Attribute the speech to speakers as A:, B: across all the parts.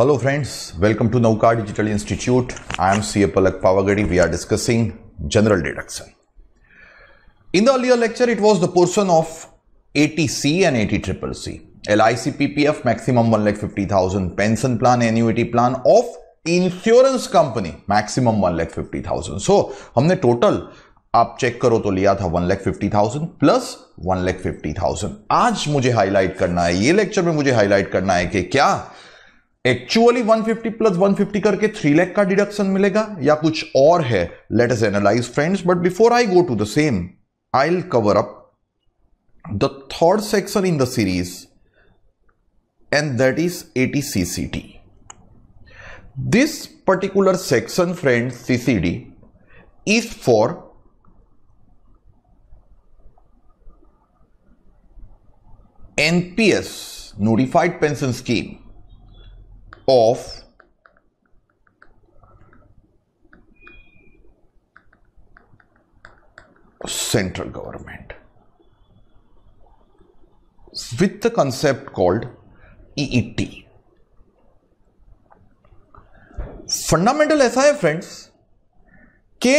A: Hello friends welcome to Nauka digital institute I am C A Palak Pavagadhi we are discussing general deduction in the earlier lecture it was the portion of eighty C and A eighty triple C L I C P P F maximum one lakh fifty thousand pension plan annuity plan of insurance company maximum one lakh fifty thousand so हमने total आप check करो तो लिया था one lakh fifty thousand plus one lakh fifty thousand आज मुझे highlight करना है ये लेक्चर में मुझे हाईलाइट करना है कि क्या एक्चुअली 150 प्लस 150 करके 3 लाख का डिडक्शन मिलेगा या कुछ और है let's analyse friends but before I go to the same I cover up the third section in the series and that is eighty T this particular section friend CCD is for NPS notified pension scheme of central government with the concept called EET. Fundamental ऐसा है friends के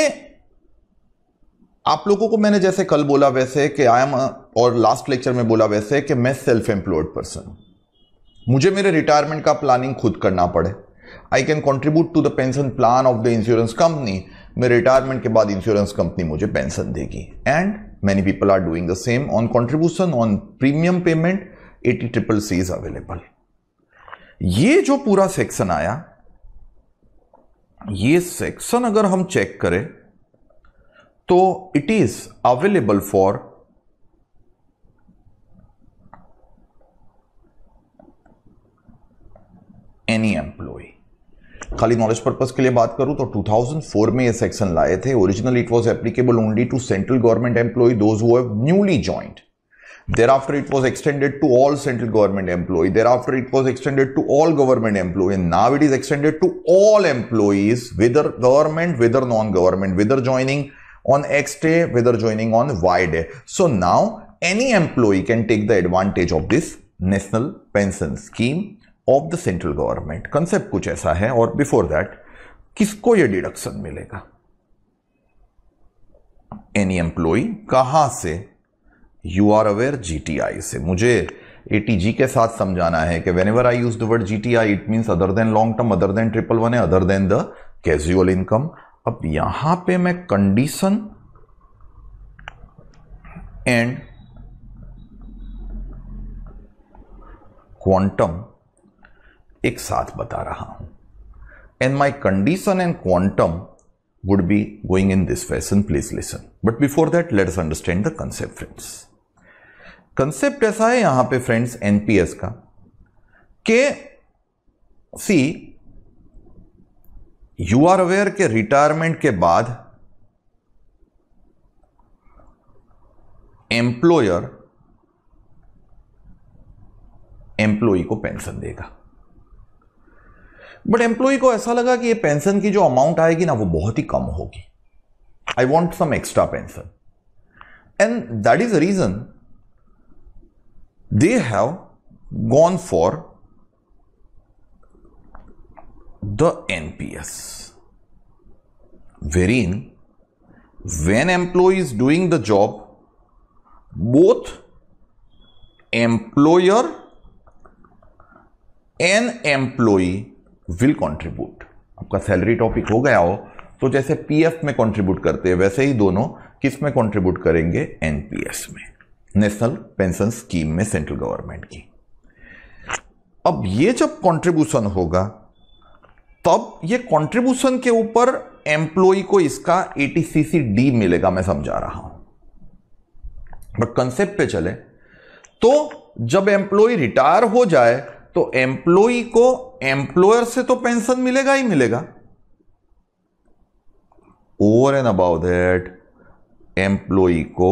A: आप लोगों को मैंने जैसे कल बोला वैसे कि आई एम और लास्ट लेक्चर में बोला वैसे कि मैं सेल्फ एम्प्लॉयड पर्सन हूं मुझे मेरे रिटायरमेंट का प्लानिंग खुद करना पड़े I can contribute to the pension plan of the insurance company मेरे रिटायरमेंट के बाद इंश्योरेंस कंपनी मुझे पेंशन देगी and many people are doing the same on contribution on premium payment eighty triple C is available ये जो पूरा section आया ये सेक्शन अगर हम चेक करें तो it is available for any employee खाली नॉलेज पर्पज के लिए बात करूं तो 2004 में ये सेक्शन लाए थे original it was applicable only to central government employee those who have newly joined thereafter it was extended to all central government employee thereafter it was extended to all government employee and now it is extended to all employees whether government whether non-government whether joining on x day whether joining on y day so now any employee can take the advantage of this national pension scheme of the central government concept कुछ ऐसा है और before that किसको ये deduction मिलेगा any employee कहां से you are aware GTI से मुझे एटीजी के साथ समझाना है कि whenever I use the word GTI it mean other than long term other than triple one है other than the casual income अब यहां पे मैं कंडीशन एंड क्वांटम एक साथ बता रहा हूं and my condition and quantum would be going in this fashion please listen but before that let's understand the concept friends concept ऐसा है यहां पे फ्रेंड्स एनपीएस का के सी यू आर अवेयर के रिटायरमेंट के बाद एम्प्लॉयर एम्प्लॉय को पेंशन देगा बट एम्प्लॉय को ऐसा लगा कि ये पेंशन की जो अमाउंट आएगी ना वो बहुत ही कम होगी I want some extra pension and that is a reason they have gone for the NPS in when employee is doing the job both employer and employee will contribute आपका सैलरी टॉपिक हो गया हो तो जैसे PF में contribute करते हैं वैसे ही दोनों किस में कॉन्ट्रीब्यूट करेंगे एनपीएस में नेशनल पेंशन स्कीम में सेंट्रल गवर्नमेंट की अब ये जब कॉन्ट्रीब्यूशन होगा तब ये कॉन्ट्रीब्यूशन के ऊपर एम्प्लॉय को इसका एटीसीसी डी मिलेगा मैं समझा रहा हूं बट कंसेप्ट पे चले तो जब एम्प्लॉय रिटायर हो जाए तो एम्प्लॉय को एम्प्लॉयर से तो पेंशन मिलेगा ही मिलेगा over and about that employee को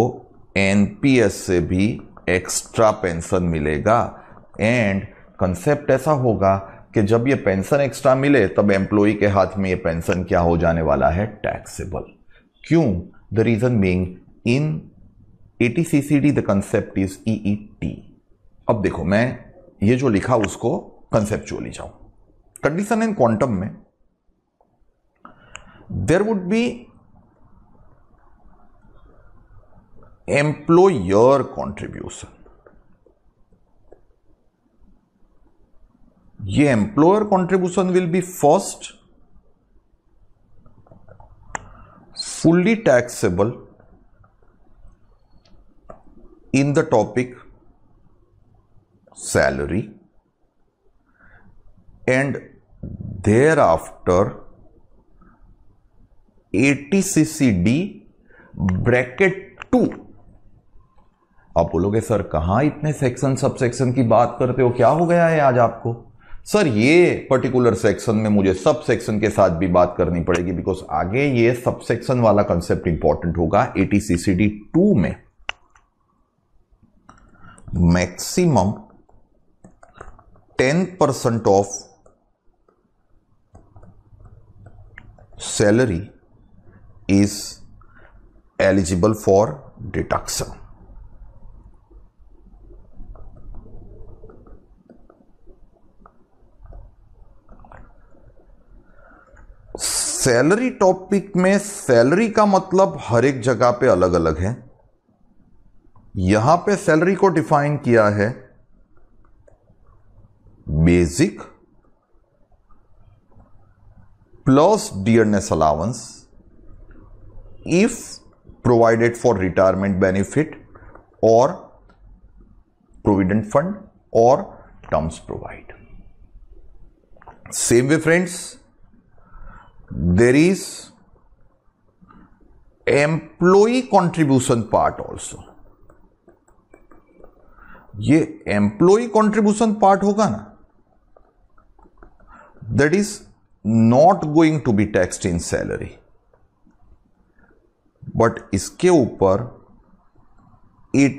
A: एनपीएस से भी एक्स्ट्रा पेंशन मिलेगा एंड कंसेप्ट ऐसा होगा कि जब ये पेंशन एक्स्ट्रा मिले तब एम्प्लॉई के हाथ में ये पेंशन क्या हो जाने वाला है टैक्सेबल क्यों the reason being in eighty C C D the concept is E T अब देखो मैं ये जो लिखा उसको कंसेप्चुअली जाऊं कंडीशन इन क्वांटम में there would be employer contribution ये employer contribution will be first fully taxable in the topic salary and thereafter after ccd bracket two आप बोलोगे सर कहां इतने सेक्शन सब सेक्शन की बात करते हो क्या हो गया है आज आपको सर ये पर्टिकुलर सेक्शन में मुझे सब सेक्शन के साथ भी बात करनी पड़ेगी बिकॉज आगे ये सब सेक्शन वाला कंसेप्ट इंपॉर्टेंट होगा एटीसीसीडी टू में maximum ten percent of salary is eligible for deduction. Salary topic में सैलरी का मतलब हर एक जगह पे अलग अलग है यहां पे सैलरी को डिफाइन किया है basic plus dearness allowance if provided for retirement benefit or provident fund or terms provide. Same way friends, there is employee contribution part also ये employee contribution part होगा ना that is not going to be taxed in salary but इसके ऊपर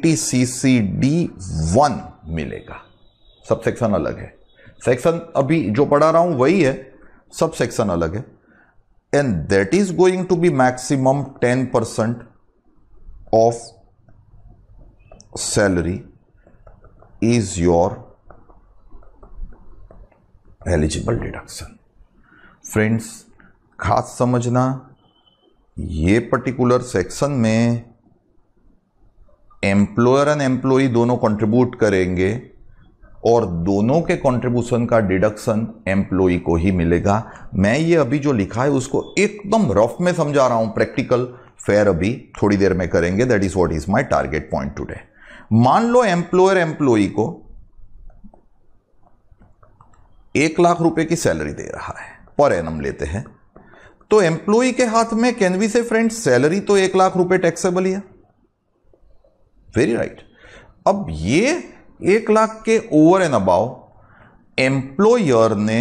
A: T C C D one मिलेगा sub section अलग है section अभी जो पढ़ा रहा हूं वही है सब सेक्शन अलग है and that is going to be maximum ten percent of salary is your eligible deduction friends खास समझना ये पर्टिकुलर सेक्शन में एम्प्लॉयर एंड एम्प्लॉई दोनों कंट्रीब्यूट करेंगे और दोनों के कंट्रीब्यूशन का डिडक्शन एम्प्लॉई को ही मिलेगा मैं ये अभी जो लिखा है उसको एकदम रफ में समझा रहा हूं प्रैक्टिकल फेयर अभी थोड़ी देर में करेंगे that is what is my target point today मान लो एम्प्लॉयर एम्प्लॉई को एक लाख रुपए की सैलरी दे रहा है पर एनम लेते हैं तो एम्प्लॉई के हाथ में can we say friend salary तो एक लाख रुपए टैक्सेबल ही है वेरी राइट right. अब ये एक लाख के ओवर एंड अबाव एम्प्लॉयर ने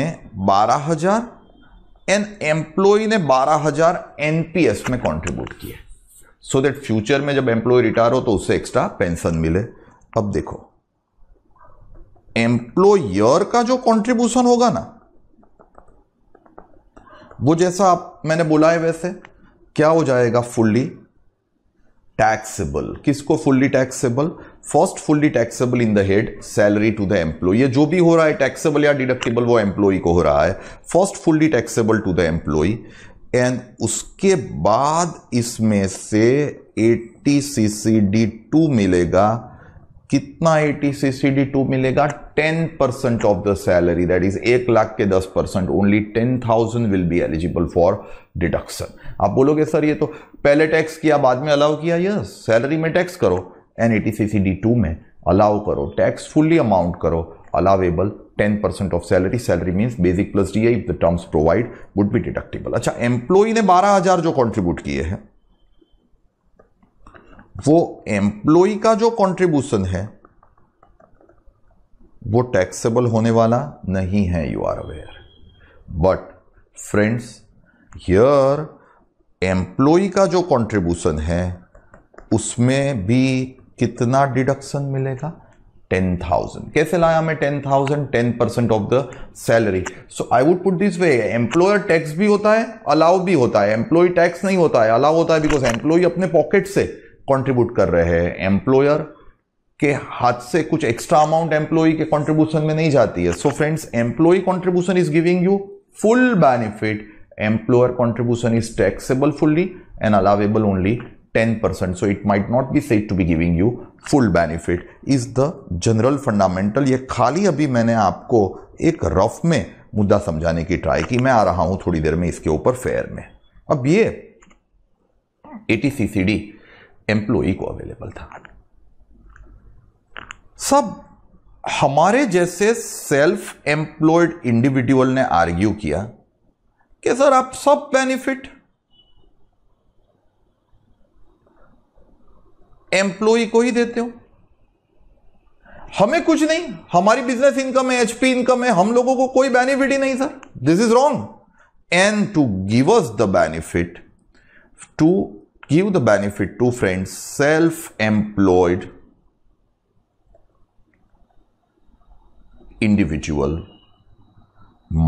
A: बारह हजार एंड एम्प्लॉय ने बारह हजार एनपीएस में कंट्रीब्यूट किया सो दैट फ्यूचर में जब एम्प्लॉय रिटायर हो तो उससे एक्स्ट्रा पेंशन मिले अब देखो एम्प्लॉयर का जो कंट्रीब्यूशन होगा ना वो जैसा आप मैंने बोला है वैसे क्या हो जाएगा फुल्ली टैक्सेबल किसको fully taxable first fully taxable in the head salary to the employee जो भी हो रहा है टैक्सेबल या डिडक्टेबल वो एम्प्लॉय को हो रहा है first fully taxable to the employee and उसके बाद इसमें से 80 सी सी डी टू मिलेगा कितना T C C D two मिलेगा ten percent of the salary that is एक लाख के दस परसेंट only ten thousand will be eligible for deduction आप बोलोगे सर ये तो पहले टैक्स किया बाद में अलाउ किया यस सैलरी में टैक्स करो and eighty C C D two में अलाउ करो टैक्स फुल्ली अमाउंट करो allowable 10% of salary salary means basic plus D if the terms provide would be deductible अच्छा एम्प्लॉई ने 12000 जो contribute किए हैं वो एम्प्लॉय का जो कंट्रीब्यूशन है वो टैक्सेबल होने वाला नहीं है you are aware but friends here employee का जो कंट्रीब्यूशन है उसमें भी कितना डिडक्शन मिलेगा टेन थाउजेंड कैसे लाया मैं ten thousand ten percent of the salary so I would put this way employer tax भी होता है अलाउ भी होता है एम्प्लॉय टैक्स नहीं होता है अलाउ होता है बिकॉज एम्प्लॉय अपने पॉकेट से कंट्रीब्यूट कर रहे हैं एम्प्लॉयर के हाथ से कुछ एक्स्ट्रा अमाउंट एम्प्लॉय के कंट्रीब्यूशन में नहीं जाती है so friends employee contribution is giving you full benefit employer contribution is taxable fully and allowable only 10% so it might not be said to be giving you full benefit is the general fundamental ये खाली अभी मैंने आपको एक rough में मुद्दा समझाने की ट्राई की मैं आ रहा हूं थोड़ी देर में इसके ऊपर फेयर में अब ये एटीसीसीडी सी एम्प्लॉई को अवेलेबल था सब हमारे जैसे सेल्फ एम्प्लॉयड इंडिविजुअल ने आर्ग्यू किया कि सर आप सब बेनिफिट एम्प्लॉय को ही देते हो हमें कुछ नहीं हमारी बिजनेस इनकम है एचपी इनकम है हम लोगों को कोई बेनिफिट ही नहीं sir this is wrong and to give us the benefit to give the benefit to friends self-employed individual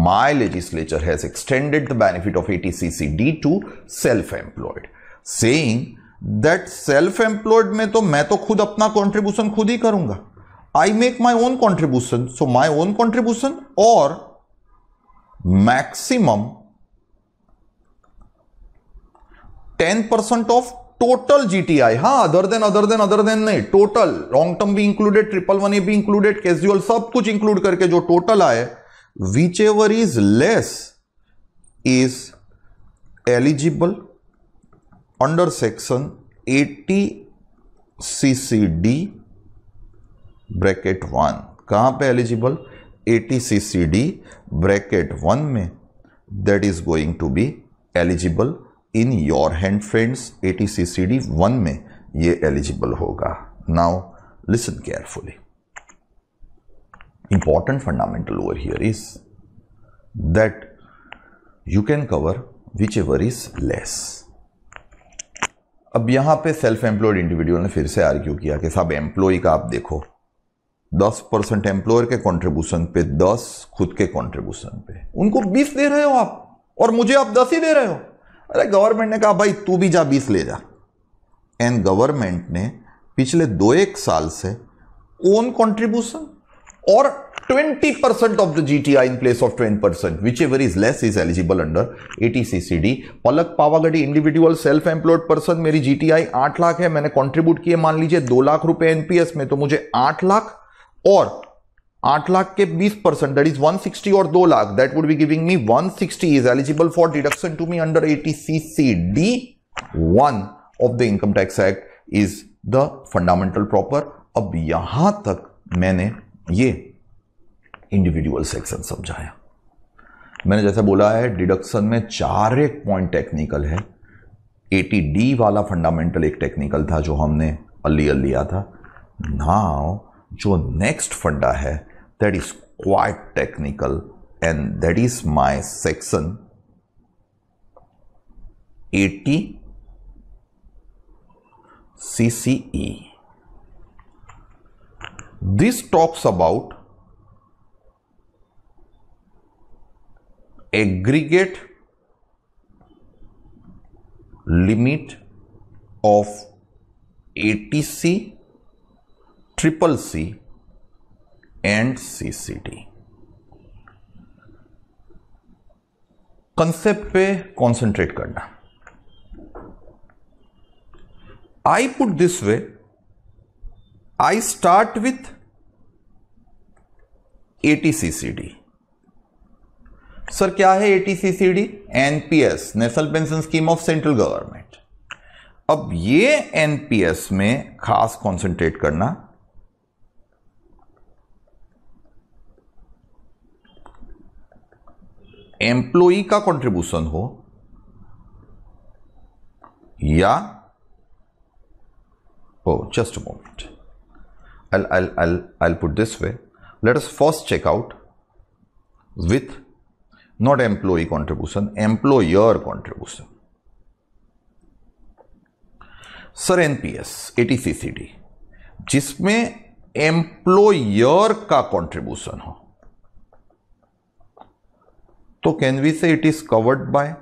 A: my legislature has extended the benefit of ATCCD to self-employed saying that self-employed mein to main to khud apna contribution khud hi karunga i make my own contribution so my own contribution or maximum ten percent of total GTI हाँ other than other than other than नहीं total long term भी included triple one A भी included casual सब कुछ include करके जो total आए whichever is less is eligible under section C D bracket one कहां पे eligible C D bracket one में that is going to be eligible in your hand friends eighty C C D one में ये eligible होगा now listen carefully important fundamental over here is that you can cover whichever is less अब यहां पे self employed individual ने फिर से argue किया कि साहब एम्प्लॉय का आप देखो 10 परसेंट एम्प्लॉयर के कंट्रीब्यूशन पे 10 खुद के कंट्रीब्यूशन पे उनको 20 दे रहे हो आप और मुझे आप 10 ही दे रहे हो अरे गवर्नमेंट ने कहा भाई तू भी जा बीस ले जा एंड गवर्नमेंट ने पिछले दो एक साल से ओन कॉन्ट्रीब्यूशन और 20% percent of the GTI in place of 10%, whichever is less is eligible under 80 CCD. पलक पावागढ़ी इंडिविजुअल सेल्फ एम्प्लॉयड पर्सन मेरी जीटीआई 8 लाख है मैंने कॉन्ट्रीब्यूट किए मान लीजिए 2 लाख रुपए एनपीएस में तो मुझे 8 लाख और आठ लाख के बीस percent that is one sixty और दो lakh that would be giving me one sixty is eligible for deduction to me under eighty C C D one of the income tax act is the fundamental proper अब यहां तक मैंने ये individual section समझाया मैंने जैसा बोला है डिडक्शन में चार एक पॉइंट टेक्निकल है एटी डी वाला फंडामेंटल एक टेक्निकल था जो हमने अली लिया था नाउ जो नेक्स्ट फंडा है that is quite technical and that is my section 80 CCE. This talks about aggregate limit of ATC triple C and CCD concept पे कंसंट्रेट करना I put this way I start with 80 sir क्या है 80 NPS national pension scheme of central government अब ये NPS में खास concentrate करना employee का कंट्रीब्यूशन हो या oh just moment I I I I put this way let us first check out with not employee contribution employer contribution sir NPS eighty CCD जिसमें employer का कंट्रीब्यूशन हो तो can we say it is covered by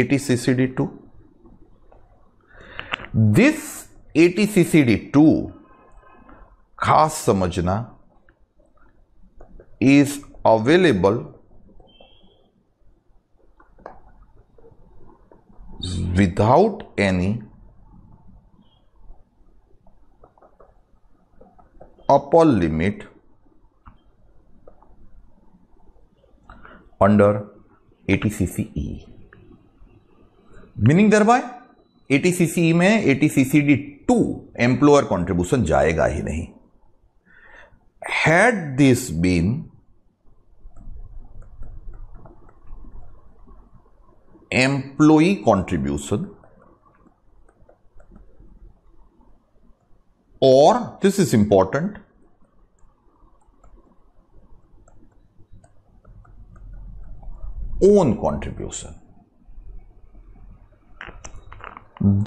A: eighty CCD two this eighty CCD two खास समझना is available without any upper limit under ATCCE. Meaning thereby ATCCE में ATCCD 2 employer contribution जाएगा ही नहीं Had this been employee contribution or this is important own contribution.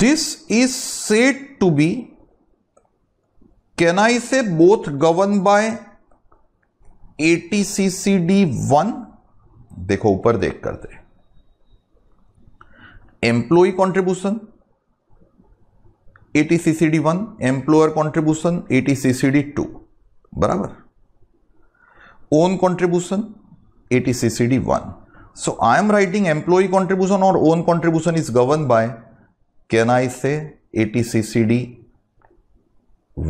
A: This is said to be, can I say, both governed by ATCCD 1 देखो ऊपर देख करते employee contribution eighty CCD one employer contribution eighty CCD two बराबर own contribution eighty CCD one So I am writing employee contribution or own contribution is governed by, can I say ATCCD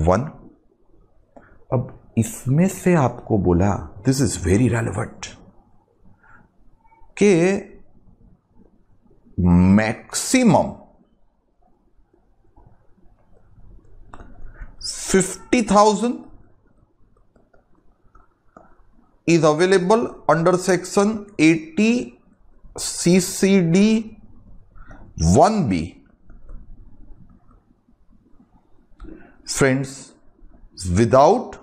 A: 1? ab isme se aapko bola this is very relevant ke maximum fifty is available under section 80 CCD 1B. Friends, without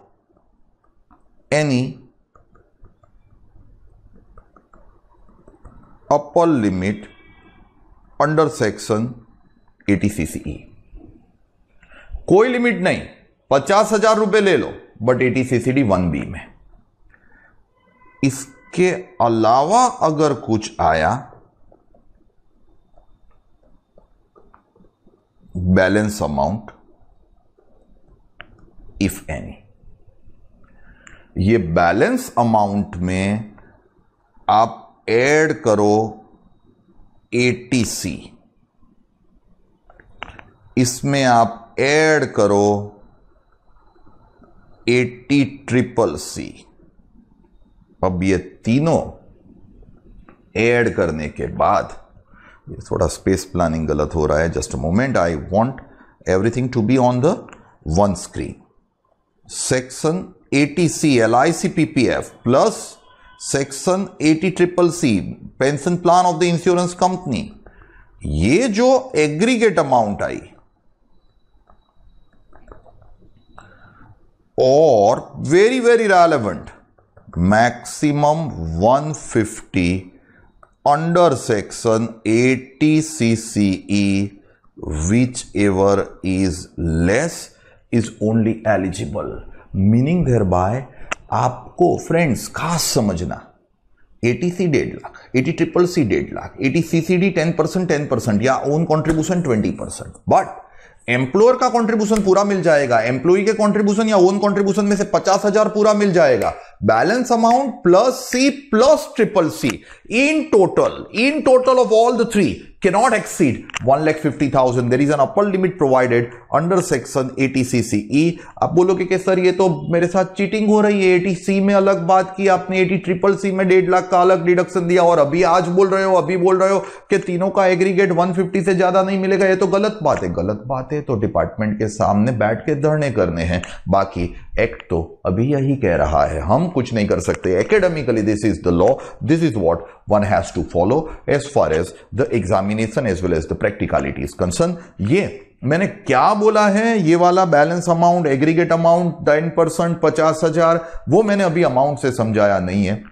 A: any upper limit under section 80 CCE. कोई limit नहीं पचास हजार रुपए ले लो but eighty CCD one B में इसके अलावा अगर कुछ आया बैलेंस अमाउंट इफ एनी ये बैलेंस अमाउंट में आप ऐड करो एटीसी इसमें आप ऐड करो एटी ट्रिपल सी अब ये तीनों ऐड करने के बाद ये थोड़ा स्पेस प्लानिंग गलत हो रहा है just moment I want everything to be on the one screen section eighty C L I C P P F plus section eighty triple C pension plan of the insurance company ये जो aggregate amount I और very very relevant maximum 150 under section 80 ever is less is only eligible meaning meaning by आपको friends खास समझना eighty C डेढ़ lakh eighty triple C डेढ़ lakh eighty C C D ten percent ten percent या own contribution twenty percent but employer का contribution पूरा मिल जाएगा एम्प्लॉय के कॉन्ट्रीब्यूशन या ओन कॉन्ट्रीब्यूशन में से पचास हजार पूरा मिल जाएगा balance amount plus C plus triple C in total, in total of all the three cannot exceed 1,50,000. There is an upper limit provided under section 80CCE. आप बोलोगे कि सर ये तो मेरे साथ चीटिंग हो रही है 80C में अलग बात की आपने 80 ट्रिपल सी में डेढ़ लाख का अलग डिडक्शन दिया और अभी आज बोल रहे हो अभी बोल रहे हो कि तीनों का एग्रीगेट 150 से ज्यादा नहीं मिलेगा ये तो गलत बात है गलत बात है तो डिपार्टमेंट के सामने बैठ के धरने करने हैं बाकी एक्ट तो अभी यही कह रहा है हम कुछ नहीं कर सकते academically this is the law this is what one has to follow as far as the examination as well as the practicality is concern ये मैंने क्या बोला है ये वाला balance amount aggregate amount ten percent पचास हजार वो मैंने अभी अमाउंट से समझाया नहीं है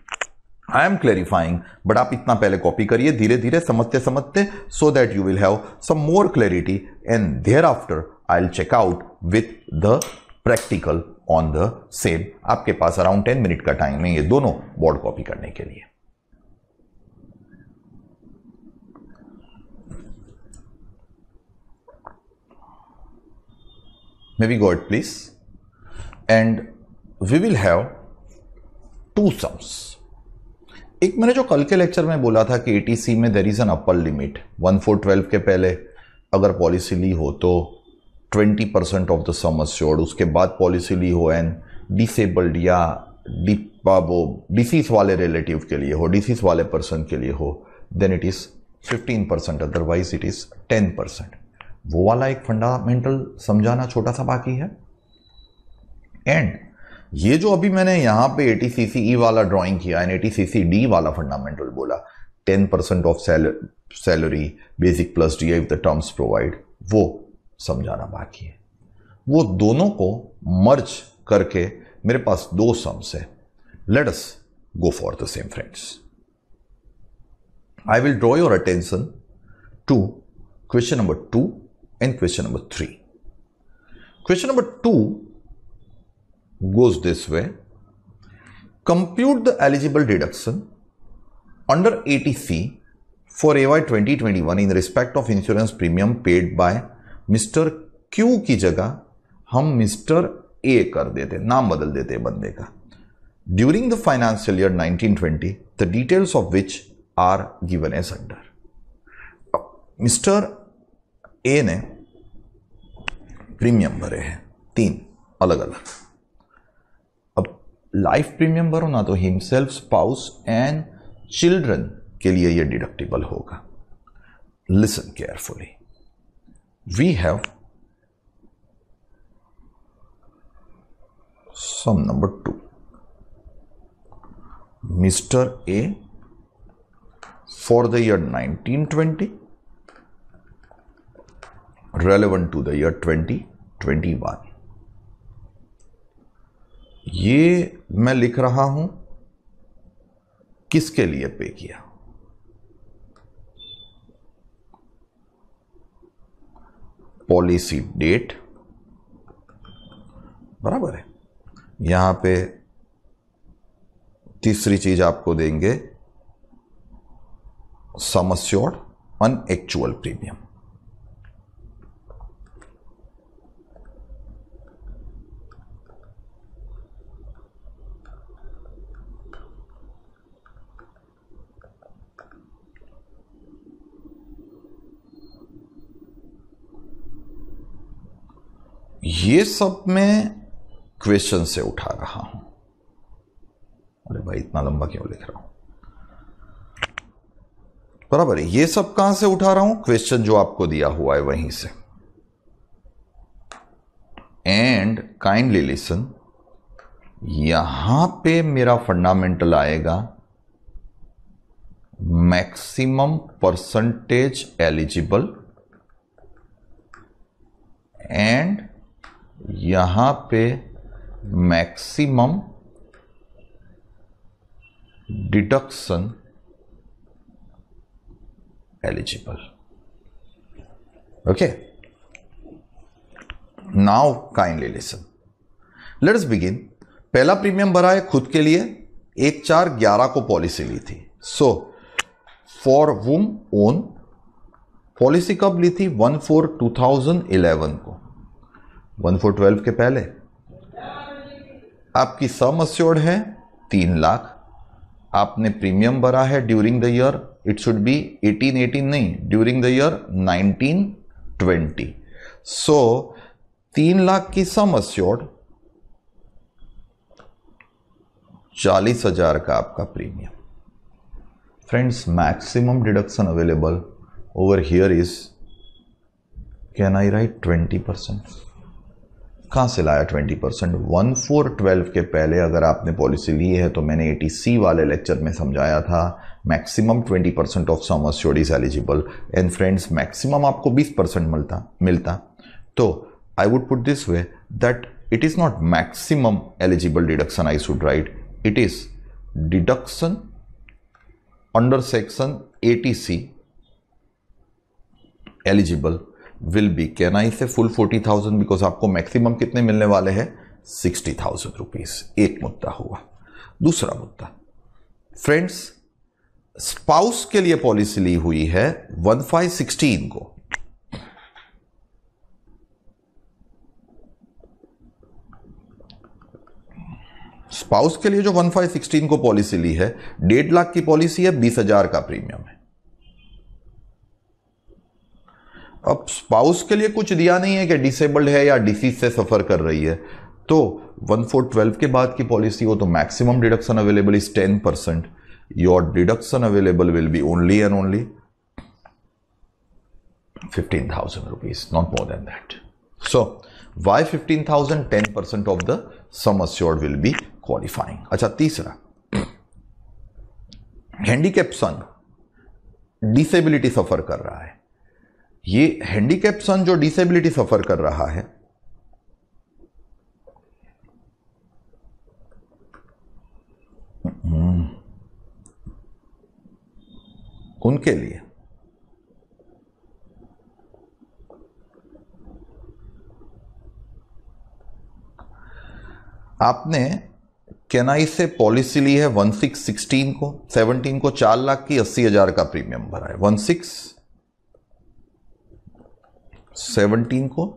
A: आई एम क्लेरिफाइंग बट आप इतना पहले कॉपी करिए धीरे धीरे समझते समझते so that you will have some more clarity and there after I will check out with the practical on the same आपके पास अराउंड टेन मिनट का टाइम है ये दोनों बोर्ड कॉपी करने के लिए may be god please and we will have to sums एक मैंने जो कल के लेक्चर में बोला था कि एटीसी में there is an upper limit one four twelve के पहले अगर पॉलिसी ली हो तो twenty percent of the sum assured उसके बाद पॉलिसी ली हो एन डिसेबल्ड या डि वो डिसीज वाले रिलेटिव के लिए हो डिसीज वाले पर्सन के लिए हो then it is fifteen percent otherwise it is ten percent वो वाला एक फंडामेंटल समझाना छोटा सा बाकी है एंड ये जो अभी मैंने यहाँ पे ए टी e वाला ड्राइंग किया एंड ए टी डी वाला फंडामेंटल बोला ten percent of salary basic plus D I the terms provide वो समझाना बाकी है वो दोनों को मर्ज करके मेरे पास दो सम्स है let us go for the same friends I will draw your attention to question number two and question number three question number two goes this way the eligible deduction under eighty eligible for A Y twenty twenty one in respect of insurance premium paid by mister Q की जगह हम mister A कर देते नाम बदल देते बंदे का during the financial year 1920 the details of which are given as under mister A ने प्रीमियम भरे हैं तीन अलग अलग अब लाइफ प्रीमियम भरो ना तो हिमसेल्फ स्पाउस एंड चिल्ड्रन के लिए ये डिडक्टिबल होगा listen carefully we have sum number 2 mr a for the year 1920 relevant to the year 2021 ये मैं लिख रहा हूं किसके लिए पे किया पॉलिसी डेट बराबर है यहां पे तीसरी चीज आपको देंगे समस्योर एक्चुअल प्रीमियम ये सब मैं क्वेश्चन से उठा रहा हूं अरे भाई इतना लंबा क्यों लिख रहा हूं बराबर ये सब कहां से उठा रहा हूं क्वेश्चन जो आपको दिया हुआ है वहीं से एंड काइंडली लिसन यहां पे मेरा फंडामेंटल आएगा मैक्सिमम परसेंटेज एलिजिबल एंड यहां पे maximum deduction eligible okay now kindly listen let's begin पहला प्रीमियम भरा है खुद के लिए एक चार ग्यारह को पॉलिसी ली थी so for whom own policy कब ली थी one four two thousand eleven को वन फोर ट्वेल्व के पहले आपकी सम अस्योर्ड है तीन लाख आपने प्रीमियम भरा है during the year it should be eighteen eighteen नहीं during the year nineteen twenty so तीन लाख की सम अस्योर्ड चालीस हजार का आपका premium friends maximum deduction available over here is can I write twenty percent कहाँ से लाया twenty percent one four twelve के पहले अगर आपने पॉलिसी ली है तो मैंने ए सी वाले लेक्चर में समझाया था maximum twenty percent of sum assured is eligible and friends maximum आपको बीस परसेंट मिलता मिलता तो I would put this way that it is not maximum eligible deduction I should write it is deduction under section A eligible will be can I say full forty thousand because आपको maximum कितने मिलने वाले हैं sixty thousand rupees एक मुद्दा हुआ दूसरा मुद्दा फ्रेंड्स स्पाउस के लिए पॉलिसी ली हुई है वन फाइव सिक्सटीन को स्पाउस के लिए जो वन फाइव सिक्सटीन को पॉलिसी ली है डेढ़ लाख की पॉलिसी है बीस हजार का प्रीमियम है अब स्पाउस के लिए कुछ दिया नहीं है कि डिसेबल्ड है या डिसीज से सफ़र कर रही है तो वन फोर ट्वेल्व के बाद की पॉलिसी हो तो maximum deduction available is ten percent your deduction available will be only and only fifteen thousand rupees not more than that so Y fifteen thousand ten percent of the sum assured will be qualifying अच्छा तीसरा handicap सन disability सफर कर रहा है ये handicap सन जो disability सफर कर रहा है उनके लिए आपने केनाई से पॉलिसी ली है वन सिक्स सिक्सटीन को सेवनटीन को चार लाख की अस्सी हजार का प्रीमियम भरा है वन सिक्स सेवनटीन को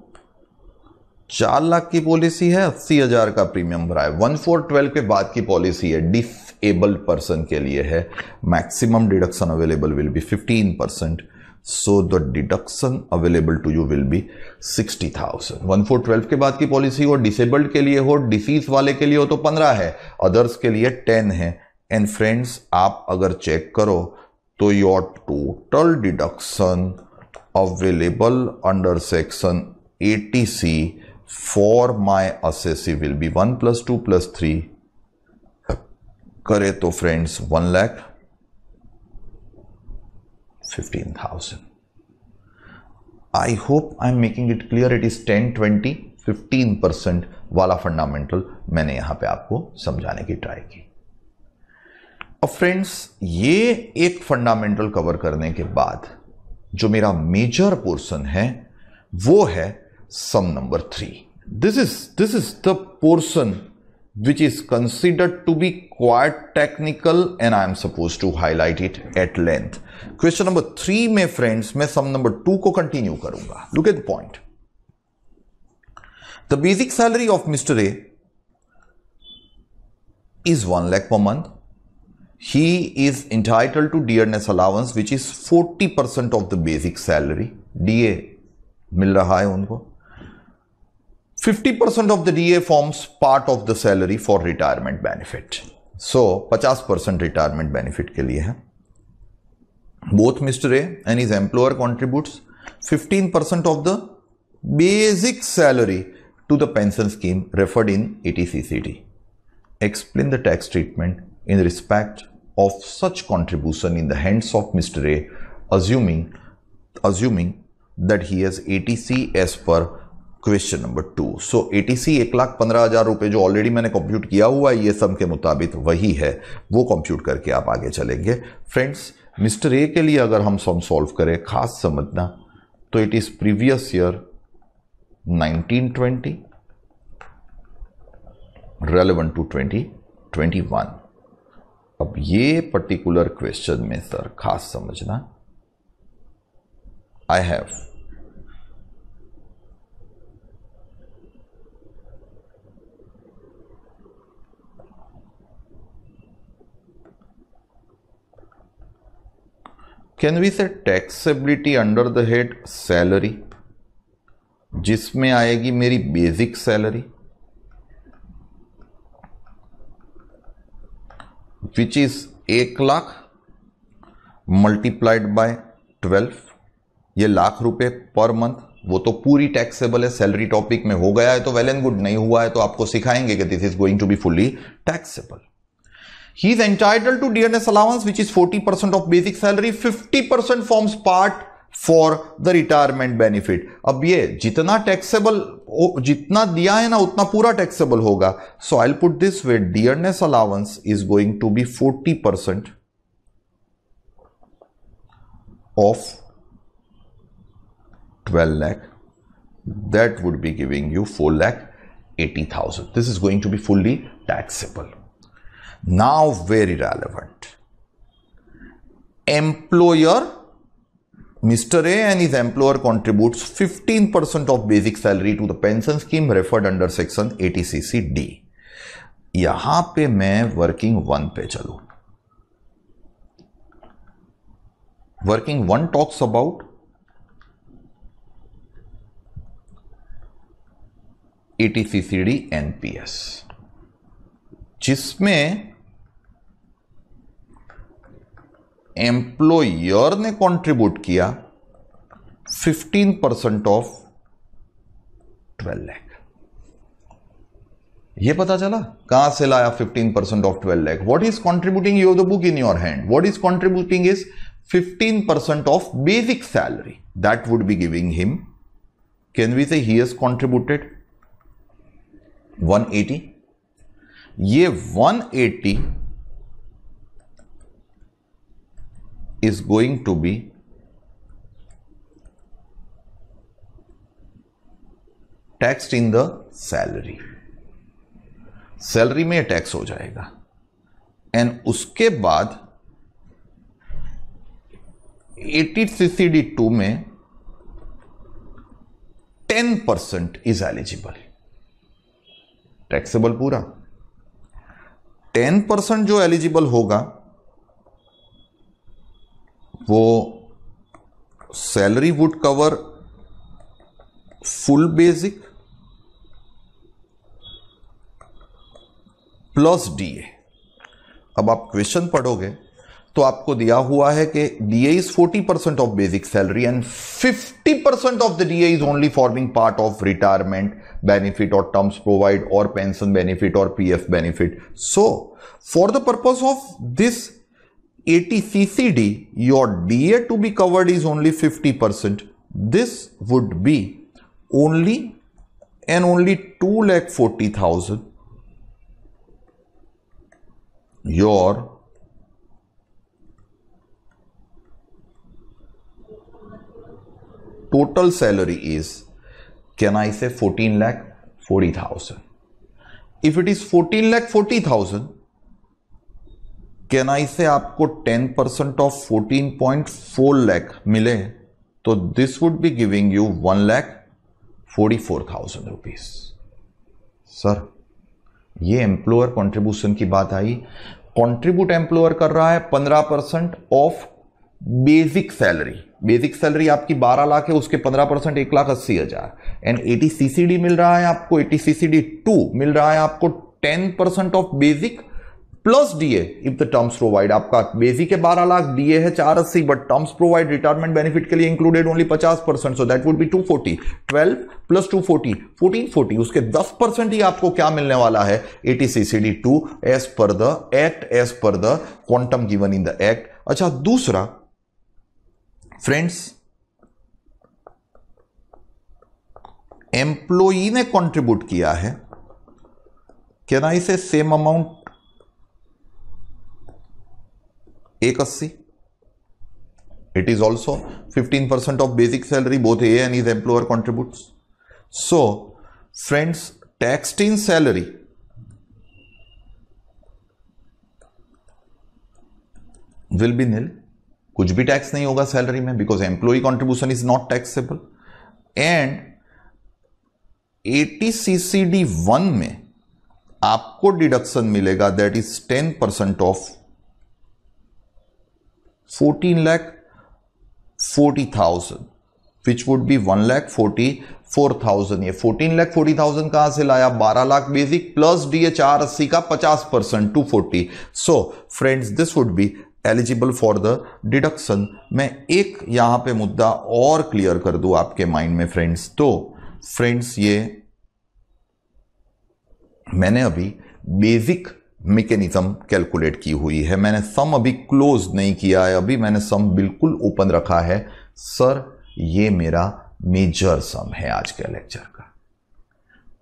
A: चार लाख की पॉलिसी है अस्सी हजार का प्रीमियम भरा है वन फोर ट्वेल्व के बाद की पॉलिसी है डिसेबल्ड पर्सन के लिए है maximum deduction available will be fifteen percent so the deduction available to you will be sixty thousand one four twelve के बाद की पॉलिसी हो डिसेबल्ड के लिए हो डिसीज वाले के लिए हो तो पंद्रह है अदर्स के लिए टेन है एंड फ्रेंड्स आप अगर चेक करो तो your total deduction available under section 80C for my assessee will be 1 plus 2 plus 3 करे तो फ्रेंड्स वन lakh fifteen thousand I hope I am making it clear it is ten twenty fifteen percent वाला fundamental मैंने यहां पे आपको समझाने की ट्राई की अब फ्रेंड्स ये एक फंडामेंटल कवर करने के बाद जो मेरा मेजर पोर्सन है वो है sum number three this is this is the portion which is considered to be quite technical and I am suppose to highlight it at length question number three में friends मैं sum number two को continue करूंगा look at the point the basic salary of mister A is one lakh per month he is entitled to dearness allowance which is 40% of the basic salary DA मिल रहा है उनको 50% of the DA forms part of the salary for retirement benefit so 50 percent retirement benefit के लिए है both mister A and is employer contributes 15 percent of the basic salary to the pension scheme referred in E T C C D explain the tax treatment in respect of such contribution in the hands of Mr. A, assuming, assuming that he has ATC as per question number two so C एक लाख पंद्रह हजार रुपये जो already मैंने compute किया हुआ है ये सब के मुताबिक वही है वो कंप्यूट करके आप आगे चलेंगे फ्रेंड्स मिस्टर ए के लिए अगर हम सम सॉल्व करें खास समझना तो it is previous year 1920 relevant to 2021 अब ये पर्टिकुलर क्वेश्चन में सर खास समझना I have can we say taxability under the head salary जिसमें आएगी मेरी बेसिक सैलरी विच इज एक लाख मल्टीप्लाइड बाय ट्वेल्व ये लाख रुपए पर मंथ वो तो पूरी टैक्सेबल है सैलरी टॉपिक में हो गया है तो वेल एंड गुड नहीं हुआ है तो आपको सिखाएंगे कि this is going to be fully taxable he is entitle to DNS allowance which is 40% of basic salary 50% forms part for the retirement benefit अब ये जितना टैक्सेबल जितना दिया है ना उतना पूरा टैक्सेबल होगा so I put this way dearness allowance is going to be forty percent of twelve lakh that would be giving you 4 lakh 80,000. This is going to be fully taxable. Now, very relevant. Employer Mr. A and his employer contributes 15% of basic salary to the pension scheme referred under section 80cc D. यहां पे मैं working one पे चलू working one talks about eighty CCD NPS जिसमें employer ने contribute किया 15 percent of 12 lakh ये पता चला कहां से लाया 15 percent of 12 lakh what is contributing you the book in your hand what is contributing is 15 percent of basic salary that would be giving him can we say he has contributed 180 ये 180 is going to be tax in the salary salary में tax हो जाएगा and उसके बाद 80 CCD two में ten percent is eligible taxable पूरा ten percent जो eligible होगा वो salary would cover full basic plus DA अब आप क्वेश्चन पढ़ोगे तो आपको दिया हुआ है कि DA is 40 percent of basic salary and 50 percent of the DA is only forming part of retirement benefit और टर्म्स प्रोवाइड और पेंशन बेनिफिट और PF benefit so for the purpose of this 80 ccd, your DA to be covered is only 50%. This would be only and only 2 lakh 40,000. Your total salary is, can I say 14 lakh 40,000? If it is 14 lakh 40,000, केनाई से आपको 10 percent of 14.4 lakh मिले तो this would be giving you one lakh forty four thousand rupees sir ये employer contribution की बात I contribute employer कर रहा है पंद्रह percent of basic salary basic salary आपकी बारह लाख है उसके पंद्रह परसेंट एक लाख अस्सी हजार एंड एटी सीसीडी मिल रहा है आपको एटी सीसीडी टू मिल रहा है आपको ten percent of basic plus DA if the terms provide आपका बेसिक है बारह लाख डीए है चार अस्सी but terms provide retirement benefit के लिए इंक्लूडेड ओनली पचास percent so that would be two forty twelve plus two forty fourteen forty उसके दस परसेंट ही आपको क्या मिलने वाला है eighty C C D two as per the act as per the quantum given in the act अच्छा दूसरा फ्रेंड्स एम्प्लॉई ने कॉन्ट्रीब्यूट किया है कैन आई से सेम अमाउंट एक अस्सी is also fifteen percent of basic salary both A and is employer contribute so friends taxed in salary will be nil कुछ भी टैक्स नहीं होगा सैलरी में because employ contribution is not taxable and A eighty C C D one में आपको deduction मिलेगा that is ten percent of fourteen lakh forty thousand which would be one lakh forty four thousand ये fourteen lakh forty thousand कहां से लाया बारह lakh basic plus D H R अस्सी का पचास percent two forty so friends this would be eligible for the deduction मैं एक यहां पे मुद्दा और क्लियर कर दू आपके माइंड में फ्रेंड्स तो फ्रेंड्स ये मैंने अभी बेसिक मेकेनिज़म कैलकुलेट की हुई है मैंने सम अभी क्लोज नहीं किया है अभी मैंने सम बिल्कुल ओपन रखा है सर ये मेरा मेजर सम है आज के लेक्चर का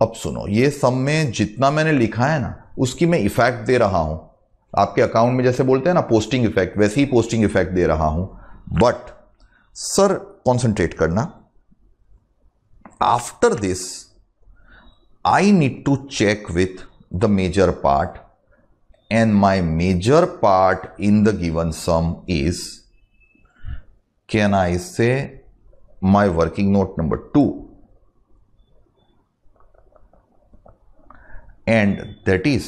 A: अब सुनो ये सम में जितना मैंने लिखा है ना उसकी मैं इफेक्ट दे रहा हूं आपके अकाउंट में जैसे बोलते हैं ना पोस्टिंग इफेक्ट वैसे ही पोस्टिंग इफेक्ट दे रहा हूं बट सर कॉन्सेंट्रेट करना after this I need to check with the major part and my major part in the given sum is, can I say my working note number 2 and that is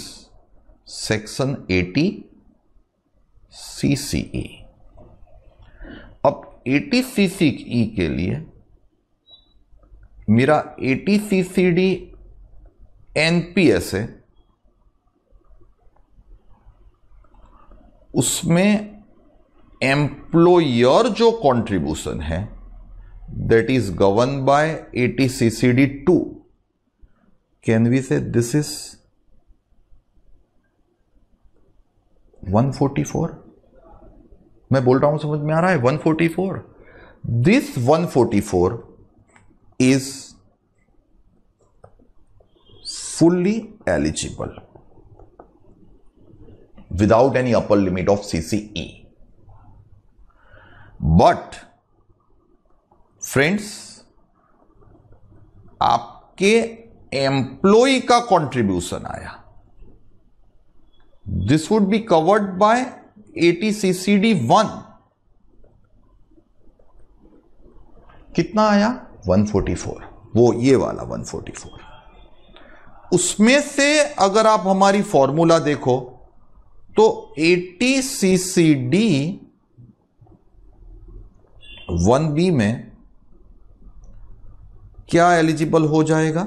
A: section 80 CCE. अब 80 CCE के लिए मेरा 80 CCD NPS है उसमें employer जो contribution है that is govern by eighty C C D two can we say this is 144 मैं बोल रहा हूं समझ में आ रहा है 144 this 144 is fully eligible without any upper limit of CCE. But friends, आपके employee का contribution आया this would be covered by ATCCD one कितना आया 144 वो ये वाला 144 उसमें से अगर आप हमारी फॉर्मूला देखो तो डी वन बी में क्या एलिजिबल हो जाएगा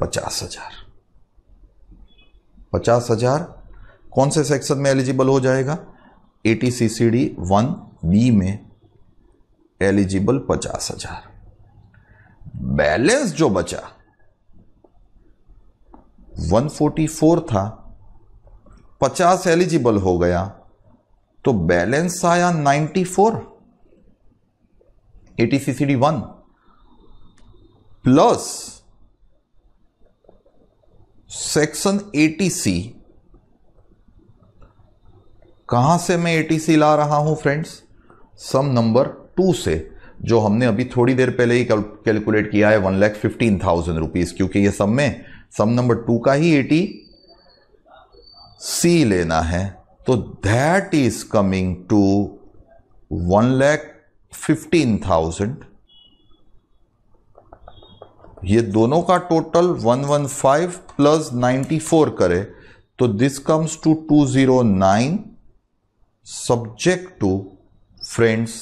A: पचास हजार पचास हजार कौन से सेक्शन में एलिजिबल हो जाएगा T C C D one B में एलिजिबल पचास हजार बैलेंस जो बचा 144 था पचास एलिजिबल हो गया तो बैलेंस आया ninety four eighty C C D one plus section eighty C कहां से मैं एटी सी ला रहा हूं फ्रेंड्स सम नंबर टू से जो हमने अभी थोड़ी देर पहले ही कैलकुलेट किया है one lakh fifteen thousand rupees क्योंकि ये सब में सम नंबर टू का ही एटी सी लेना है तो that is coming to one lakh fifteen thousand ये दोनों का total one one five plus ninety four करे तो this comes to two zero nine subject to friends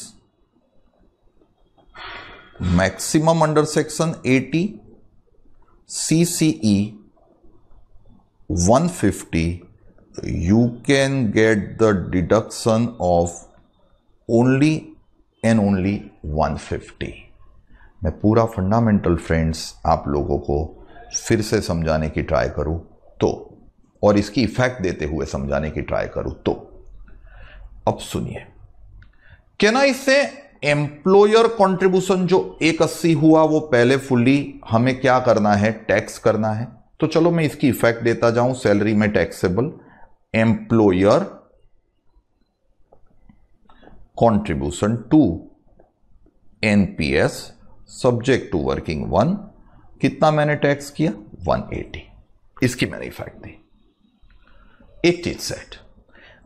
A: maximum under section eighty C C E one fifty you can get the deduction of only and only 150 मैं पूरा fundamental friends आप लोगों को फिर से समझाने की ट्राई करूं तो और इसकी इफेक्ट देते हुए समझाने की ट्राई करूं तो अब सुनिए कैन आई से एम्प्लॉयर कंट्रीब्यूशन जो एक अस्सी हुआ वो पहले फुल्ली हमें क्या करना है टैक्स करना है तो चलो मैं इसकी इफेक्ट देता जाऊं सैलरी में taxable employer contribution to as subject to working one कितना मैंने टैक्स किया 180 इसकी मैंने इफेक्ट दी एक चीज सेट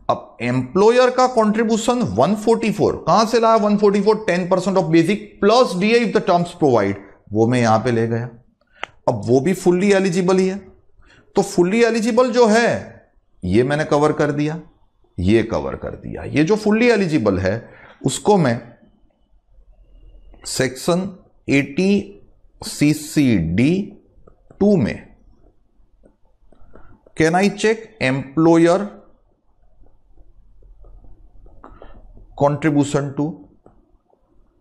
A: अब एम्प्लॉयर का कंट्रीब्यूशन 144 कहां से लाया 144 10 percent of basic plus DA if the terms provide वो मैं यहां पे ले गया अब वो भी फुल्ली एलिजिबल ही है तो फुल्ली एलिजिबल जो है ये मैंने कवर कर दिया ये कवर कर दिया ये जो फुल्ली एलिजिबल है उसको मैं section 80 C C D two में can I check employer contribution to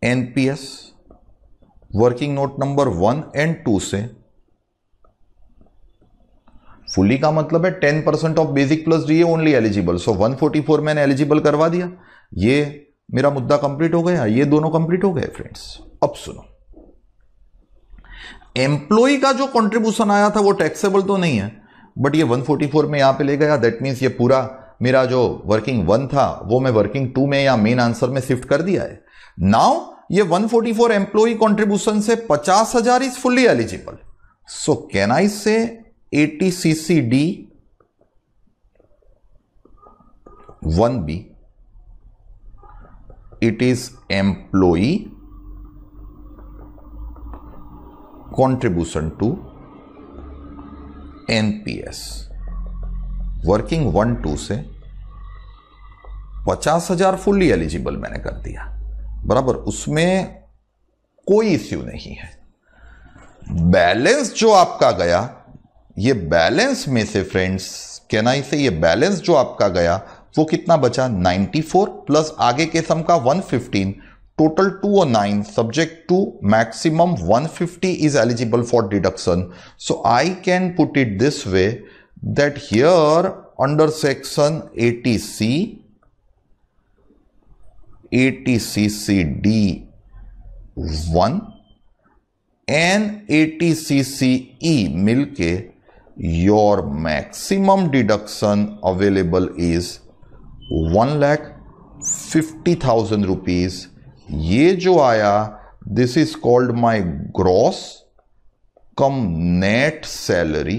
A: NPS working note number one and two से फुली का मतलब है ten percent of basic plus D only eligible so one forty four मैंने eligible करवा दिया ये मेरा मुद्दा कंप्लीट हो गया ये दोनों कंप्लीट हो गए फ्रेंड्स अब सुनो एम्प्लॉय का जो कंट्रीब्यूशन आया था वो टैक्सेबल तो नहीं है बट ये 144 में यहां पे ले गया दैट मीन्स ये पूरा मेरा जो वर्किंग वन था वो मैं वर्किंग टू में या मेन आंसर में शिफ्ट कर दिया है नाउ ये 144 फोर्टी फोर एम्प्लॉय कॉन्ट्रीब्यूशन से पचास हजार is fully eligible so can I say eighty C C D one B it is employee contribution to NPS working one two से पचास हजार फुल्ली एलिजिबल मैंने कर दिया बराबर उसमें कोई इश्यू नहीं है बैलेंस जो आपका गया ये बैलेंस में से फ्रेंड्स क्या से इसे ये बैलेंस जो आपका गया वो कितना बचा 94 प्लस आगे के सम का 115 total 209 subject to maximum 150 is eligible for deduction so I can put it this way that here under section C C D one and eighty C C E मिलके your maximum deduction available is one lakh fifty thousand rupees ये जो आया this is called my gross cum net salary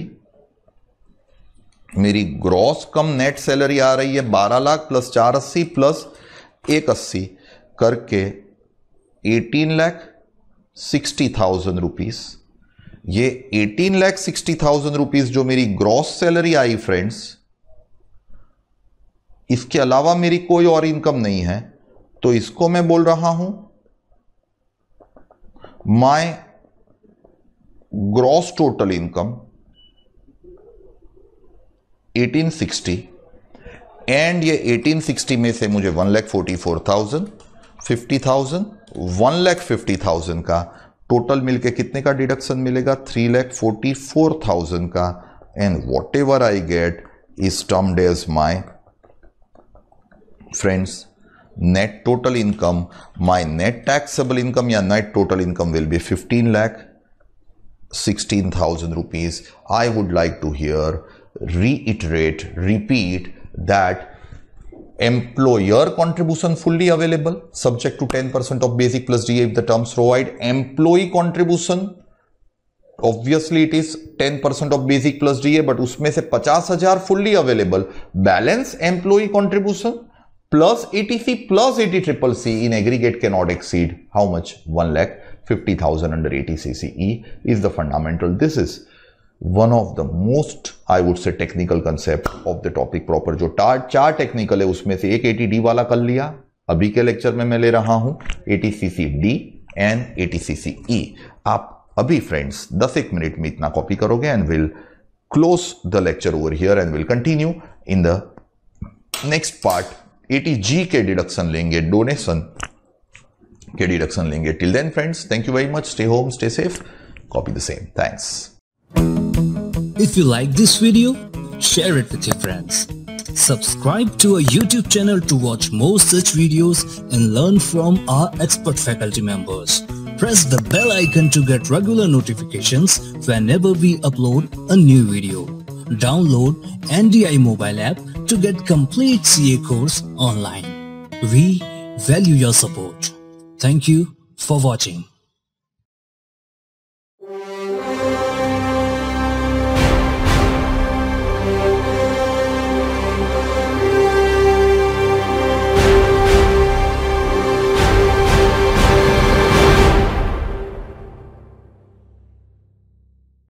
A: मेरी gross cum net salary आ रही है बारह lakh plus चार अस्सी प्लस एक अस्सी करके eighteen lakh sixty thousand rupees ये eighteen lakh sixty thousand rupees जो मेरी ग्रॉस सैलरी आई फ्रेंड्स इसके अलावा मेरी कोई और इनकम नहीं है तो इसको मैं बोल रहा हूं my gross total income 1860 and ये 1860 में से मुझे one lakh forty four thousand fifty thousand one lakh fifty thousand का टोटल मिलके कितने का डिडक्शन मिलेगा three lakh forty four thousand का and whatever I get is termed as my friends net total income my net taxable income या net total income will be fifteen lakh sixteen thousand rupees I would like to here reiterate repeat that employer contribution fully available subject to 10% of basic plus DA if the terms provide employee contribution obviously it is 10% of basic plus DA but usme se 50,000 fully available balance employee contribution plus etc plus triple c in aggregate cannot exceed how much 1 lakh 50,000 under etc ce is the fundamental this is one of the most I would say technical concept of the topic proper जो टार चार technical है उसमें से एक D वाला कर लिया अभी के लेक्चर में मैं ले रहा हूं सी डी एंड सी ई आप अभी फ्रेंड्स दस एक मिनट में इतना कॉपी करोगे and will close the lecture over here and will continue in the next part eighty G के डिडक्शन लेंगे डोनेशन के डिडक्शन लेंगे till then friends thank you very much stay home stay safe copy the same thanks If you like this video, share it with your friends. Subscribe to our YouTube channel to watch more such videos and learn from our expert faculty members. Press the bell icon to get regular notifications whenever we upload a new video. Download NDI mobile app to get complete CA course online. We value your support. Thank you for watching.